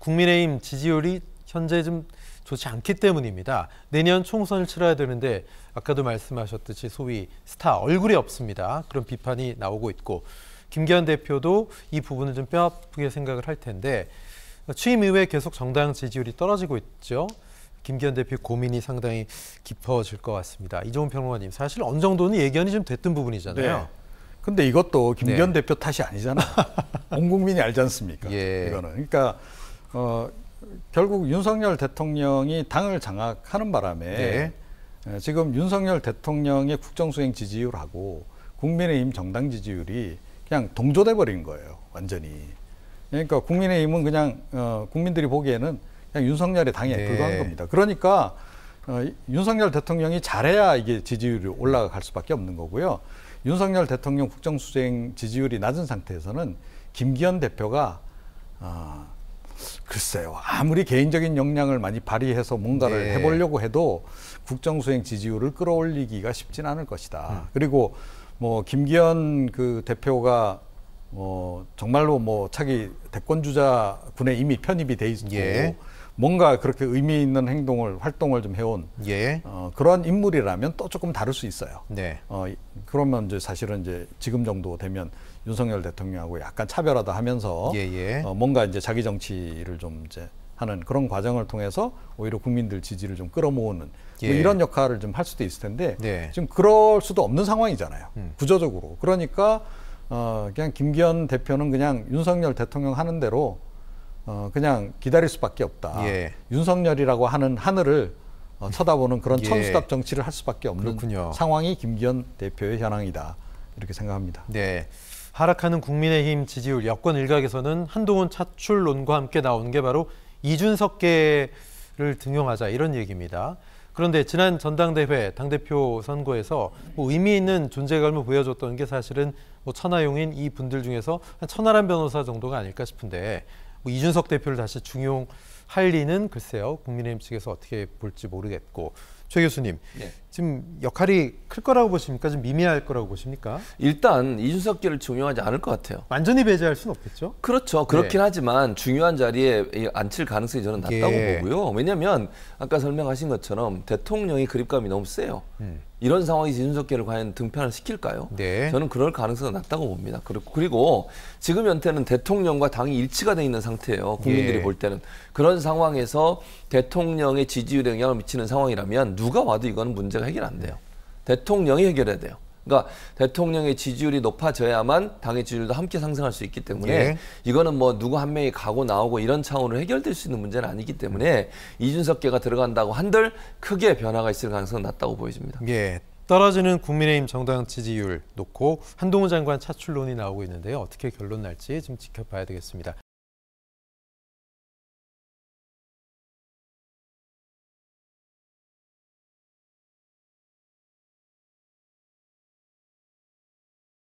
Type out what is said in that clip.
국민의힘 지지율이 현재 좀 좋지 않기 때문입니다. 내년 총선을 치러야 되는데 아까도 말씀하셨듯이 소위 스타 얼굴이 없습니다. 그런 비판이 나오고 있고 김기현 대표도 이 부분을 좀 뼈아프게 생각을 할 텐데 취임 이후에 계속 정당 지지율이 떨어지고 있죠. 김기현 대표 고민이 상당히 깊어질 것 같습니다. 이종훈 평론가님, 사실 어느 정도는 예견이 좀 됐던 부분이잖아요. 네. 근데 이것도 김기현 네. 대표 탓이 아니잖아. 온 국민이 알지 않습니까? 예. 이거는. 그러니까 어, 결국 윤석열 대통령이 당을 장악하는 바람에 네. 지금 윤석열 대통령의 국정수행 지지율하고 국민의힘 정당 지지율이 그냥 동조돼 버린 거예요 완전히 그러니까 국민의힘은 그냥 어, 국민들이 보기에는 그냥 윤석열의 당에 네. 불과한 겁니다 그러니까 어, 윤석열 대통령이 잘해야 이게 지지율이 올라갈 수밖에 없는 거고요 윤석열 대통령 국정수행 지지율이 낮은 상태에서는 김기현 대표가 어, 글쎄요. 아무리 개인적인 역량을 많이 발휘해서 뭔가를 네. 해보려고 해도 국정수행 지지율을 끌어올리기가 쉽진 않을 것이다. 음. 그리고 뭐 김기현 그 대표가 뭐 정말로 뭐 차기 대권 주자군에 이미 편입이 돼 있고 예. 뭔가 그렇게 의미 있는 행동을 활동을 좀 해온 예. 어, 그러한 인물이라면 또 조금 다를 수 있어요. 네. 어, 그러면 이제 사실은 이제 지금 정도 되면 윤석열 대통령하고 약간 차별하다 하면서 예예. 예. 어, 뭔가 이제 자기 정치를 좀 이제 하는 그런 과정을 통해서 오히려 국민들 지지를 좀 끌어모으는 뭐 예. 뭐 이런 역할을 좀 할 수도 있을 텐데 네. 지금 그럴 수도 없는 상황이잖아요. 음. 구조적으로 그러니까 어, 그냥 김기현 대표는 그냥 윤석열 대통령 하는 대로 어, 그냥 기다릴 수밖에 없다. 예. 윤석열이라고 하는 하늘을 어, 쳐다보는 그런 예. 천수답 정치를 할 수밖에 없는 그렇군요. 상황이 김기현 대표의 현황이다. 이렇게 생각합니다. 네. 하락하는 국민의힘 지지율 여권 일각에서는 한동훈 차출론과 함께 나온 게 바로 이준석계를 등용하자 이런 얘기입니다. 그런데 지난 전당대회 당대표 선거에서 뭐 의미 있는 존재감을 보여줬던 게 사실은 뭐 천하용인 이 분들 중에서 천하람 변호사 정도가 아닐까 싶은데 뭐 이준석 대표를 다시 중용할 리는 글쎄요 국민의힘 측에서 어떻게 볼지 모르겠고 최 교수님 네. 지금 역할이 클 거라고 보십니까? 좀 미미할 거라고 보십니까? 일단 이준석계를 중요하지 않을 것 같아요. 완전히 배제할 수는 없겠죠? 그렇죠. 그렇긴 네. 하지만 중요한 자리에 앉힐 가능성이 저는 낮다고 예. 보고요. 왜냐하면 아까 설명하신 것처럼 대통령이 그립감이 너무 세요. 음. 이런 상황에서 이준석계를 과연 등판을 시킬까요? 네. 저는 그럴 가능성이 낮다고 봅니다. 그리고 지금 연태는 대통령과 당이 일치가 돼 있는 상태예요. 국민들이 예. 볼 때는 그런 상황에서 대통령의 지지율에 영향을 미치는 상황이라면 누가 와도 이건 문제가 해결 안 돼요. 대통령이 해결해야 돼요. 그러니까 대통령의 지지율이 높아져야만 당의 지지율도 함께 상승할 수 있기 때문에 예. 이거는 뭐 누구 한 명이 가고 나오고 이런 차원으로 해결될 수 있는 문제는 아니기 때문에 이준석계가 들어간다고 한들 크게 변화가 있을 가능성은 낮다고 보여집니다. 예. 떨어지는 국민의힘 정당 지지율 놓고 한동훈 장관 차출론이 나오고 있는데요. 어떻게 결론 날지 좀 지켜봐야 되겠습니다.